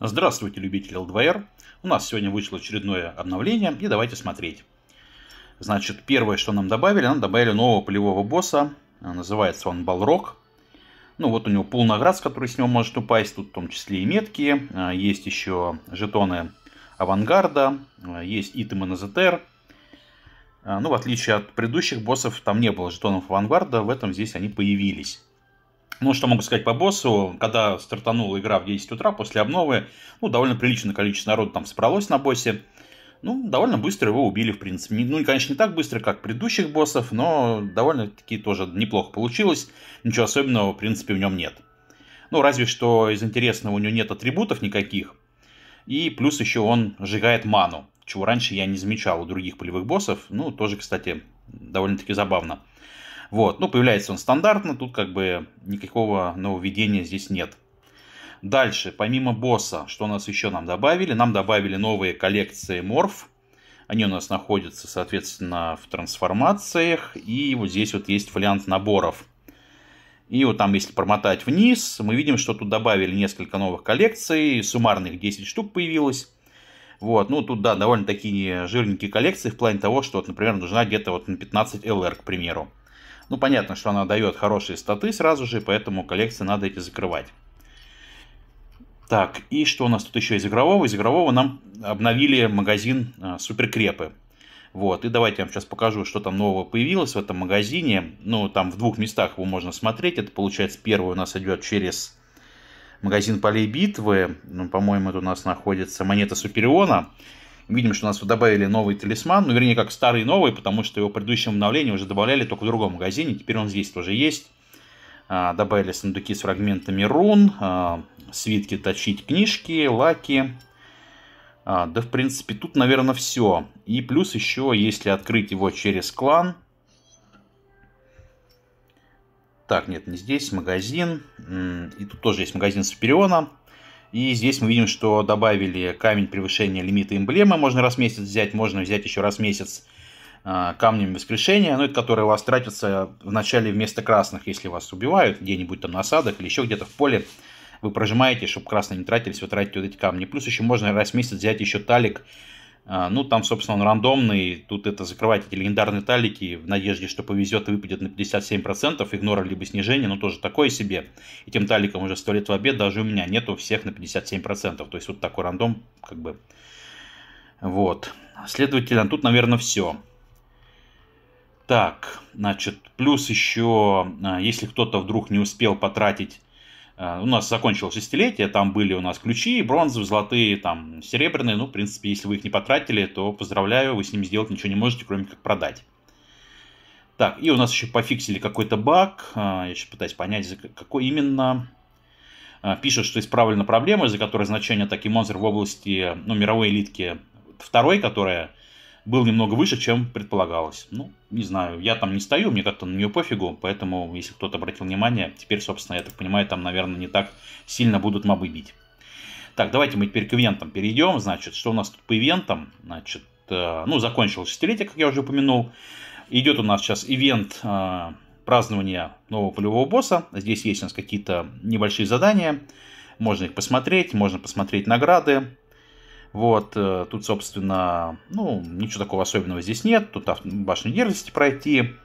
Здравствуйте, любители l У нас сегодня вышло очередное обновление, и давайте смотреть. Значит, первое, что нам добавили, нам добавили нового полевого босса. Называется он Балрог. Ну, вот у него пул наград, с которой с него может упасть. Тут в том числе и метки. А, есть еще жетоны авангарда. А, есть итемы на ЗТР. А, ну, в отличие от предыдущих боссов, там не было жетонов авангарда. В этом здесь они появились. Ну, что могу сказать по боссу, когда стартанула игра в 10 утра после обновы, ну, довольно приличное количество народу там собралось на боссе. Ну, довольно быстро его убили, в принципе. Ну, конечно, не так быстро, как предыдущих боссов, но довольно-таки тоже неплохо получилось. Ничего особенного, в принципе, в нем нет. Ну, разве что из интересного у него нет атрибутов никаких. И плюс еще он сжигает ману, чего раньше я не замечал у других полевых боссов. Ну, тоже, кстати, довольно-таки забавно. Вот, ну, появляется он стандартно, тут как бы никакого нововведения здесь нет. Дальше, помимо босса, что у нас еще нам добавили? Нам добавили новые коллекции морф. Они у нас находятся, соответственно, в трансформациях. И вот здесь вот есть вариант наборов. И вот там, если промотать вниз, мы видим, что тут добавили несколько новых коллекций. Суммарных 10 штук появилось. Вот, ну тут, да, довольно такие жирненькие коллекции в плане того, что, вот, например, нужна где-то вот на 15 LR, к примеру. Ну, понятно, что она дает хорошие статы сразу же, поэтому коллекции надо эти закрывать. Так, и что у нас тут еще из игрового? Из игрового нам обновили магазин а, Суперкрепы. Вот, и давайте я вам сейчас покажу, что там нового появилось в этом магазине. Ну, там в двух местах его можно смотреть. Это, получается, первый у нас идет через магазин полей битвы. Ну, по-моему, это у нас находится монета Супериона видим, что у нас добавили новый талисман, ну, вернее, как старый новый, потому что его в предыдущем обновлении уже добавляли только в другом магазине, теперь он здесь тоже есть. А, добавили сундуки с фрагментами рун, а, свитки точить книжки, лаки. А, да, в принципе, тут, наверное, все. И плюс еще, если открыть его через клан. Так, нет, не здесь, магазин. И тут тоже есть магазин с Супериона. И здесь мы видим, что добавили камень превышения лимита эмблемы. Можно раз в месяц взять, можно взять еще раз в месяц а, камнем воскрешения, ну, это которые у вас тратятся вначале вместо красных, если вас убивают где-нибудь там на осадах или еще где-то в поле, вы прожимаете, чтобы красные не тратились, вы тратите вот эти камни. Плюс еще можно раз в месяц взять еще талик а, ну, там, собственно, он рандомный. Тут это закрывать эти легендарные талики в надежде, что повезет и выпадет на 57%. Игнора либо снижение, но тоже такое себе. Этим таликом уже сто лет в обед даже у меня нету всех на 57%. То есть вот такой рандом, как бы. Вот. Следовательно, тут, наверное, все. Так, значит, плюс еще, а, если кто-то вдруг не успел потратить Э, у нас закончилось шестилетие там были у нас ключи, бронзовые, золотые, там, серебряные. Ну, в принципе, если вы их не потратили, то поздравляю, вы с ними сделать ничего не можете, кроме как продать. Так, и у нас еще пофиксили какой-то баг. Э, я сейчас пытаюсь понять, какой именно. Э, пишут что исправлена проблема, из-за которой значение такие монстры в области, ну, мировой элитки второй, которая был немного выше, чем предполагалось. Ну, не знаю, я там не стою, мне как-то на нее пофигу, поэтому, если кто-то обратил внимание, теперь, собственно, я так понимаю, там, наверное, не так сильно будут мобы бить. Так, давайте мы теперь к ивентам перейдем. Значит, что у нас тут по ивентам? Значит, э, ну, закончилось шестилетие, как я уже упомянул. Идет у нас сейчас ивент э, празднования нового полевого босса. Здесь есть у нас какие-то небольшие задания. Можно их посмотреть, можно посмотреть награды. Вот, э, тут, собственно, ну, ничего такого особенного здесь нет. Тут башню дерзости пройти,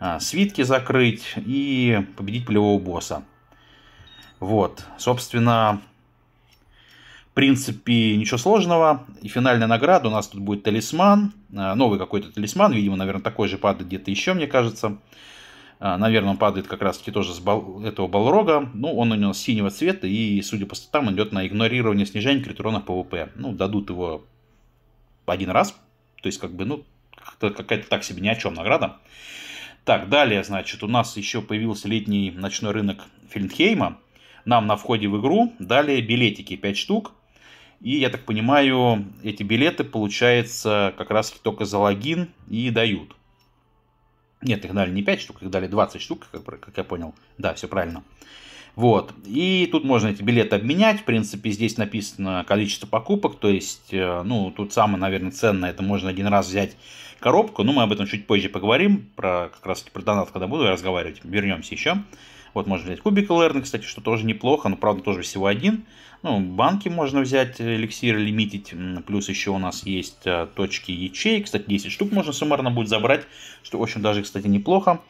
а, свитки закрыть и победить полевого босса. Вот, собственно, в принципе, ничего сложного. И финальная награда у нас тут будет талисман. А, новый какой-то талисман, видимо, наверное, такой же падает где-то еще, мне кажется. А, наверное, он падает как раз-таки тоже с бал... этого Балрога. Ну, он у него синего цвета, и, судя по статам, идет на игнорирование снижения критурона ПВП. Ну, дадут его один раз. То есть, как бы, ну, какая-то так себе ни о чем награда. Так, далее, значит, у нас еще появился летний ночной рынок Фельдхейма. Нам на входе в игру дали билетики 5 штук. И, я так понимаю, эти билеты, получается, как раз только за логин и дают. Нет, их дали не 5 штук, их дали 20 штук, как, как я понял. Да, все правильно. Вот. И тут можно эти билеты обменять. В принципе, здесь написано количество покупок. То есть, э, ну, тут самое, наверное, ценное. Это можно один раз взять коробку. Но мы об этом чуть позже поговорим. Про, как раз таки про донат, когда буду разговаривать. Вернемся еще. Вот можно взять кубик ЛР, кстати, что тоже неплохо, но правда тоже всего один. Ну, банки можно взять, эликсиры лимитить, плюс еще у нас есть э, точки ячей, кстати, 10 штук можно суммарно будет забрать, что очень даже, кстати, неплохо.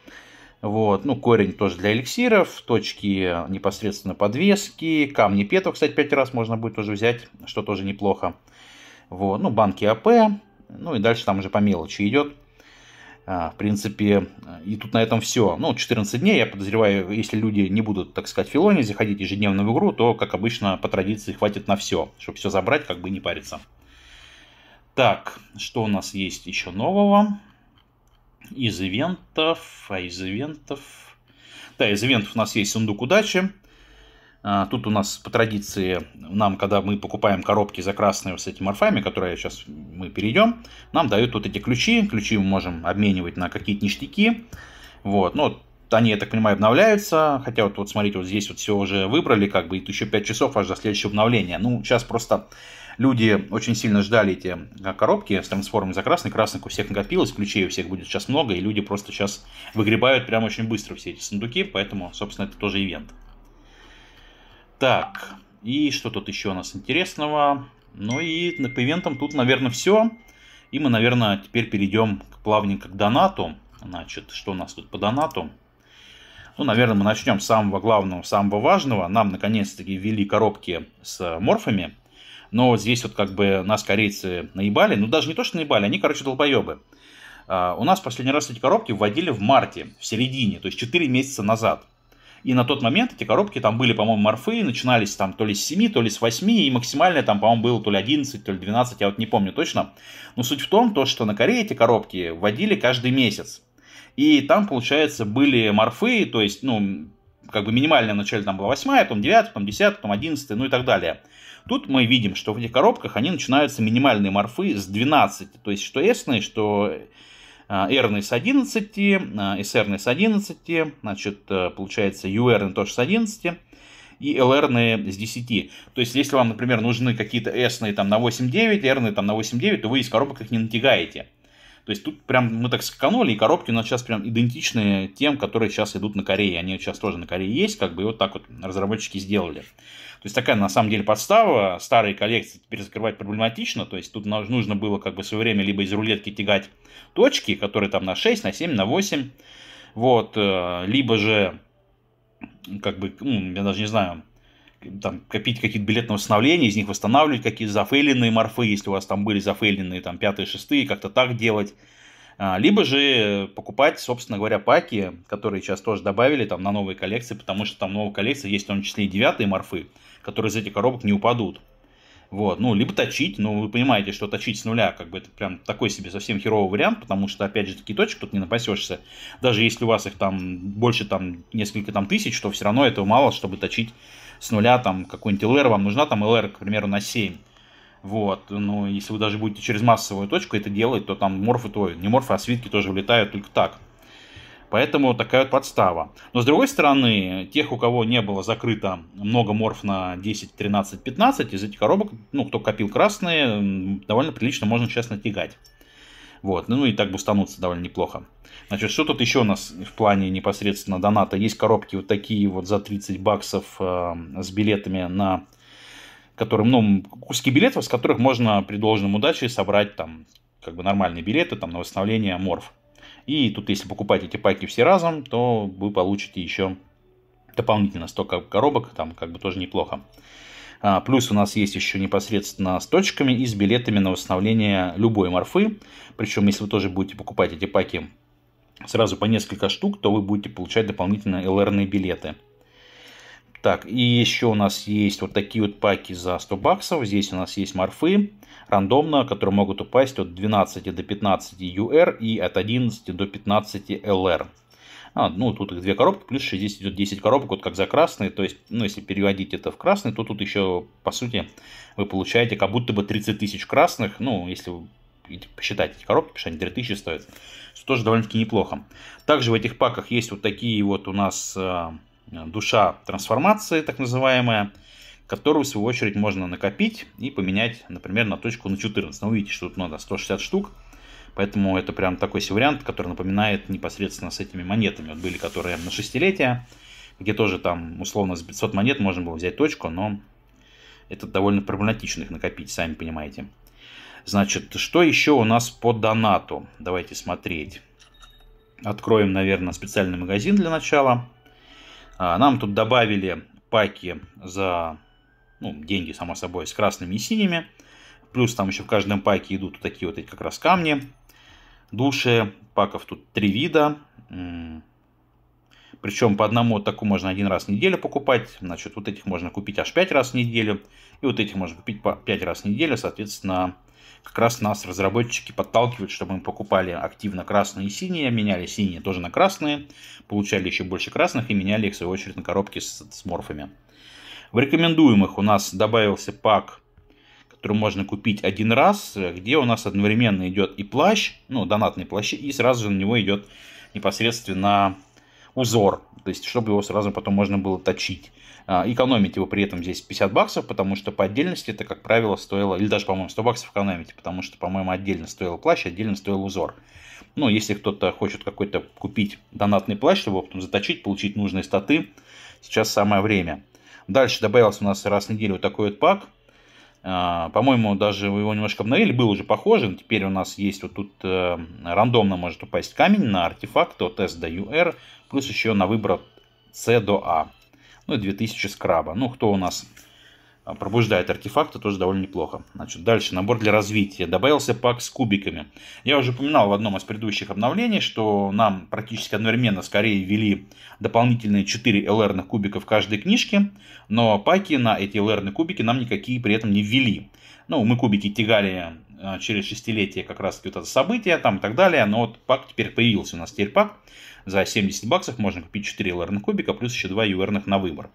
Вот, ну, корень тоже для эликсиров, точки непосредственно подвески, камни петов, кстати, 5 раз можно будет тоже взять, что тоже неплохо. Вот, ну, банки АП, ну и дальше там уже по мелочи идет. А, в принципе, э, и тут на этом все. Ну, 14 дней, я подозреваю, если люди не будут, так сказать, филоне, заходить ежедневно в игру, то, как обычно, по традиции хватит на все, чтобы все забрать, как бы не париться. Так, что у нас есть еще нового? Из ивентов, а из ивентов... Да, из ивентов у нас есть сундук удачи. А, тут у нас по традиции, нам, когда мы покупаем коробки закрасные с этими морфами, которые сейчас мы перейдем, нам дают вот эти ключи. Ключи мы можем обменивать на какие-то ништяки. Вот, но ну, они, я так понимаю, обновляются, хотя вот, вот смотрите, вот здесь вот все уже выбрали, как бы, и еще 5 часов аж до следующего обновления. Ну, сейчас просто люди очень сильно ждали эти а, коробки с трансформером за красный, красных у всех накопилось, ключей у всех будет сейчас много, и люди просто сейчас выгребают прям очень быстро все эти сундуки, поэтому, собственно, это тоже ивент. Так, и что тут еще у нас интересного? Ну и по ивентам тут, наверное, все. И мы, наверное, теперь перейдем плавненько к донату. Значит, что у нас тут по донату? Ну, наверное, мы начнем с самого главного, самого важного. Нам, наконец-таки, ввели коробки с морфами. Но здесь вот как бы нас корейцы наебали. Ну, даже не то, что наебали, они, короче, долбоебы. А, у нас последний раз эти коробки вводили в марте, в середине, то есть 4 месяца назад. И на тот момент эти коробки там были, по-моему, морфы, начинались там то ли с 7, то ли с 8, и максимальное там, по-моему, было то ли 11, то ли 12, я вот не помню точно. Но суть в том, то, что на Корее эти коробки вводили каждый месяц. И там, получается, были морфы, то есть, ну, как бы минимальное вначале там была 8, потом 9, потом 10, потом 11, ну и так далее. Тут мы видим, что в этих коробках они начинаются минимальные морфы с 12, то есть что S, что R э, э, с 11, SR с 11, значит, получается UR тоже с 11 и LR с 10. То есть, если вам, например, нужны какие-то S там на 8.9, R там на 8.9, то вы из коробок их не натягаете. То есть тут прям мы так сканули и коробки у нас сейчас прям идентичны тем, которые сейчас идут на Корее. Они сейчас тоже на Корее есть, как бы, и вот так вот разработчики сделали. То есть такая на самом деле подстава. Старые коллекции теперь закрывать проблематично. То есть тут нужно было как бы в свое время либо из рулетки тягать точки, которые там на 6, на 7, на 8. Вот. Э, либо же, как бы, ну, я даже не знаю, там, копить какие-то билеты на восстановление, из них восстанавливать какие-то зафейленные морфы, если у вас там были зафейленные там пятые, шестые, как-то так делать. А, либо же покупать, собственно говоря, паки, которые сейчас тоже добавили там на новые коллекции, потому что там новые коллекции есть в том числе и девятые морфы, которые из этих коробок не упадут. Вот, ну, либо точить, ну, вы понимаете, что точить с нуля, как бы, это прям такой себе совсем херовый вариант, потому что, опять же, такие точки тут не напасешься. Даже если у вас их там больше, там, несколько там тысяч, то все равно этого мало, чтобы точить с нуля, там, какой-нибудь LR вам нужна, там, LR, к примеру, на 7. Вот, ну, если вы даже будете через массовую точку это делать, то там морфы, то не морфы, а свитки тоже влетают только так. Поэтому такая вот подстава. Но с другой стороны, тех, у кого не было закрыто много морф на 10, 13, 15, из этих коробок, ну, кто копил красные, довольно прилично можно сейчас натягать. Вот, ну и так бы бустанутся довольно неплохо. Значит, что тут еще у нас в плане непосредственно доната? Есть коробки вот такие вот за 30 баксов э, с билетами на которые, ну, куски билетов, с которых можно при должном удаче собрать там как бы нормальные билеты там на восстановление морф. И тут, если покупать эти паки все разом, то вы получите еще дополнительно столько коробок, там как бы тоже неплохо. А, плюс у нас есть еще непосредственно с точками и с билетами на восстановление любой морфы. Причем, если вы тоже будете покупать эти паки сразу по несколько штук, то вы будете получать дополнительно ЛРные билеты. Так, и еще у нас есть вот такие вот паки за 100 баксов. Здесь у нас есть морфы рандомно, которые могут упасть от 12 до 15 UR и от 11 до 15 LR. А, ну, тут их две коробки, плюс 60 идет 10 коробок, вот как за красные. То есть, ну, если переводить это в красный, то тут еще, по сути, вы получаете как будто бы 30 тысяч красных. Ну, если посчитать эти коробки, потому что они 3000 стоят. Что тоже довольно-таки неплохо. Также в этих паках есть вот такие вот у нас а, Э, душа трансформации, так называемая, которую, в свою очередь, можно накопить и поменять, например, на точку на 14. Но увидите, что тут надо 160 штук, поэтому это прям такой вариант, который напоминает непосредственно с этими монетами. Вот были, которые на шестилетия. где тоже там, условно, с 500 монет можно было взять точку, но это довольно проблематично их накопить, сами понимаете. Значит, что еще у нас по донату? Давайте смотреть. Откроем, наверное, специальный магазин для начала. А, нам тут добавили паки за ну, деньги, само собой, с красными и синими. Плюс там еще в каждом паке идут такие вот эти как раз камни. Души. Паков тут три вида. Причем по одному вот такому можно один раз в неделю покупать. Значит, вот этих можно купить аж 5 раз в неделю. И вот этих можно купить по 5 раз в неделю, соответственно, как раз нас разработчики подталкивают, чтобы мы покупали активно красные и синие, меняли синие тоже на красные, получали еще больше красных и меняли их, в свою очередь, на коробки с, с морфами. В рекомендуемых у нас добавился пак, который можно купить один раз, где у нас одновременно идет и плащ, ну, донатный плащ, и сразу же на него идет непосредственно узор, то есть чтобы его сразу потом можно было точить. А, экономить его при этом здесь 50 баксов, потому что по отдельности это, как правило, стоило, или даже, по-моему, 100 баксов экономить, потому что, по-моему, отдельно стоил плащ, отдельно стоил узор. Ну, если кто-то хочет какой-то купить донатный плащ, чтобы его потом заточить, получить нужные статы, сейчас самое время. Дальше добавился у нас раз в неделю такой вот пак. А, по-моему, даже его немножко обновили, был уже похожий, но теперь у нас есть вот тут э, рандомно может упасть камень на артефакт от S до UR, плюс еще на выбор C до A ну и 2000 скраба. Ну, кто у нас а, пробуждает артефакты, тоже довольно неплохо. Значит, дальше, набор для развития. Добавился пак с кубиками. Я уже упоминал в одном из предыдущих обновлений, что нам практически одновременно скорее ввели дополнительные 4 ЛРных кубика в каждой книжке, но паки на эти ЛРные кубики нам никакие при этом не ввели. Ну, мы кубики тягали а, через шестилетие как раз таки вот это событие там и так далее, но вот пак теперь появился у нас, теперь пак за 70 баксов можно купить 4 LR кубика плюс еще 2 UR на выбор.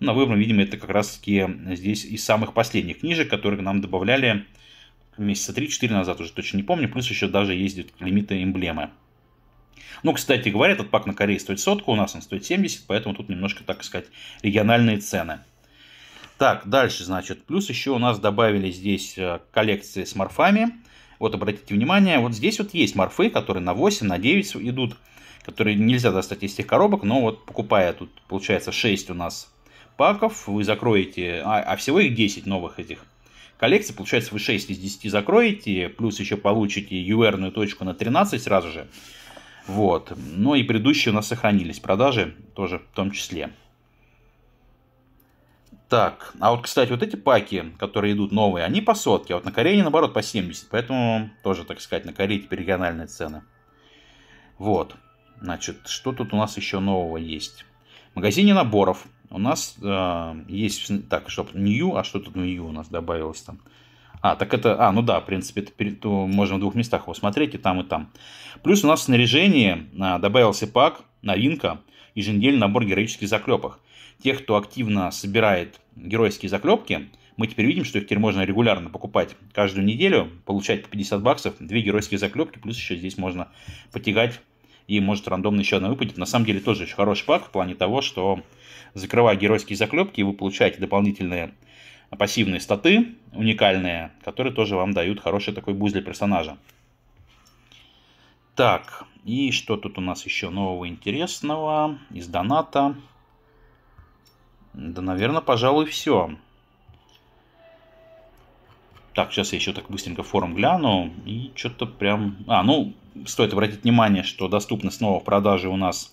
На выбор, видимо, это как раз таки здесь из самых последних книжек, которые нам добавляли месяца 3-4 назад, уже точно не помню. Плюс еще даже ездят лимиты эмблемы. Ну, кстати говоря, этот пак на Корее стоит сотку, у нас он стоит 70, поэтому тут немножко, так сказать, региональные цены. Так, дальше, значит, плюс еще у нас добавили здесь э, коллекции с морфами. Вот, обратите внимание, вот здесь вот есть морфы, которые на 8, на 9 идут которые нельзя достать из тех коробок, но вот покупая тут, получается, 6 у нас паков, вы закроете, а, а всего их 10 новых этих коллекций, получается, вы 6 из 10 закроете, плюс еще получите ur точку на 13 сразу же, вот, но ну и предыдущие у нас сохранились продажи тоже в том числе. Так, а вот, кстати, вот эти паки, которые идут новые, они по сотке, а вот на Корее, наоборот, по 70, поэтому тоже, так сказать, на Корее теперь региональные цены. Вот. Значит, что тут у нас еще нового есть? В магазине наборов у нас э, есть, так, чтобы new, а что тут new у нас добавилось там? А, так это, а, ну да, в принципе, это, то можно в двух местах его смотреть, и там, и там. Плюс у нас в снаряжении а, добавился пак, новинка, еженедельный набор героических заклепок. Тех, кто активно собирает геройские заклепки, мы теперь видим, что их теперь можно регулярно покупать каждую неделю, получать по 50 баксов, две геройские заклепки, плюс еще здесь можно потягать и может рандомно еще одна выпадет. На самом деле тоже очень хороший пак в плане того, что закрывая геройские заклепки, вы получаете дополнительные пассивные статы, уникальные, которые тоже вам дают хороший такой буз для персонажа. Так, и что тут у нас еще нового интересного из доната? Да, наверное, пожалуй, все. Так, сейчас я еще так быстренько форум гляну. И что-то прям... А, ну, стоит обратить внимание, что доступны снова в продаже у нас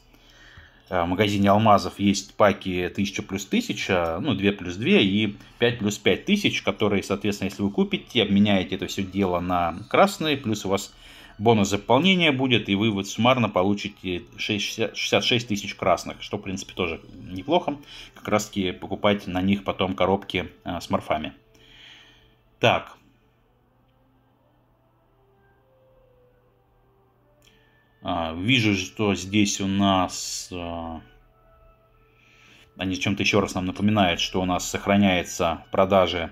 э, в магазине алмазов есть паки 1000 плюс 1000, ну 2 плюс 2 и 5 плюс 5000, которые, соответственно, если вы купите, обменяете это все дело на красные, плюс у вас бонус заполнения будет, и вы вот суммарно получите 60, 66 тысяч красных, что, в принципе, тоже неплохо. Как раз таки покупать на них потом коробки э, с морфами. Так. А, вижу, что здесь у нас... А, они чем-то еще раз нам напоминают, что у нас сохраняется продажи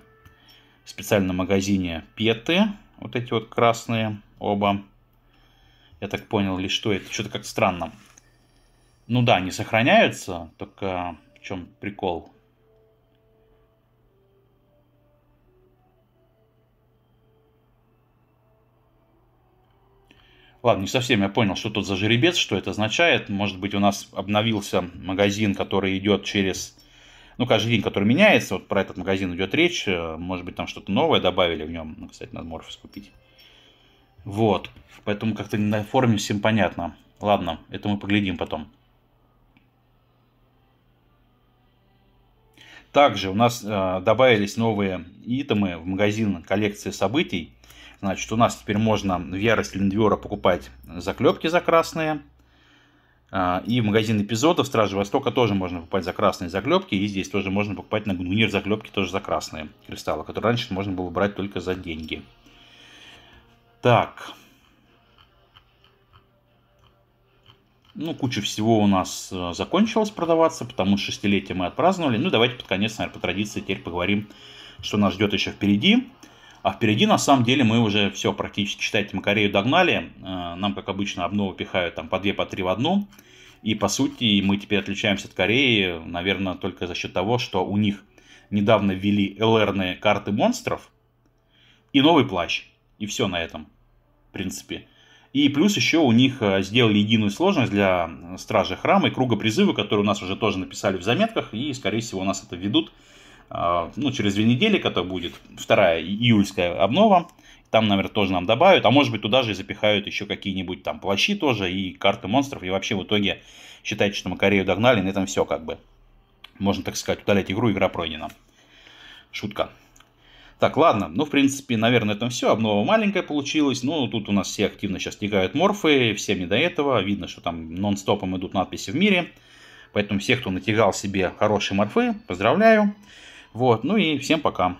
в специальном магазине петы. Вот эти вот красные оба. Я так понял, ли что это? Что-то как странно. Ну да, они сохраняются, только в чем прикол? Ладно, не совсем я понял, что тут за жеребец, что это означает. Может быть, у нас обновился магазин, который идет через... Ну, каждый день, который меняется, вот про этот магазин идет речь. Э, может быть, там что-то новое добавили в нем. Ну, кстати, надо Морфис купить. Вот. Поэтому как-то на форуме всем понятно. Ладно, это мы поглядим потом. Также у нас э, добавились новые итемы в магазин коллекции событий. Значит, у нас теперь можно в ярости Линдвера покупать заклепки за красные. А, и в магазин эпизодов Стражи Востока тоже можно покупать за красные заклепки. И здесь тоже можно покупать на Гнунир заклепки тоже за красные кристаллы, которые раньше можно было брать только за деньги. Так. Ну, куча всего у нас э, закончилась продаваться, потому что шестилетие мы отпраздновали. Ну, давайте под конец, наверное, по традиции теперь поговорим, что нас ждет еще впереди. А впереди, на самом деле, мы уже все практически, считайте, мы Корею догнали. Э, нам, как обычно, обновы пихают там по две, по три в одну. И, по сути, мы теперь отличаемся от Кореи, наверное, только за счет того, что у них недавно ввели ЛРные карты монстров и новый плащ. И все на этом, в принципе. И плюс еще у них э, сделали единую сложность для стражи храма и круга призыва, который у нас уже тоже написали в заметках, и, скорее всего, у нас это ведут. А, ну, через две недели, когда будет вторая июльская обнова, там, наверное, тоже нам добавят, а может быть туда же запихают еще какие-нибудь там плащи тоже и карты монстров, и вообще в итоге считайте, что мы Корею догнали, на этом все как бы. Можно, так сказать, удалять игру, игра пройдена. Шутка. Так, ладно, ну, в принципе, наверное, это все. Обнова маленькая получилась. Ну, тут у нас все активно сейчас тягают морфы, всем не до этого. Видно, что там нон-стопом идут надписи в мире. Поэтому всех, кто натягал себе хорошие морфы, поздравляю. Вот, ну и всем пока.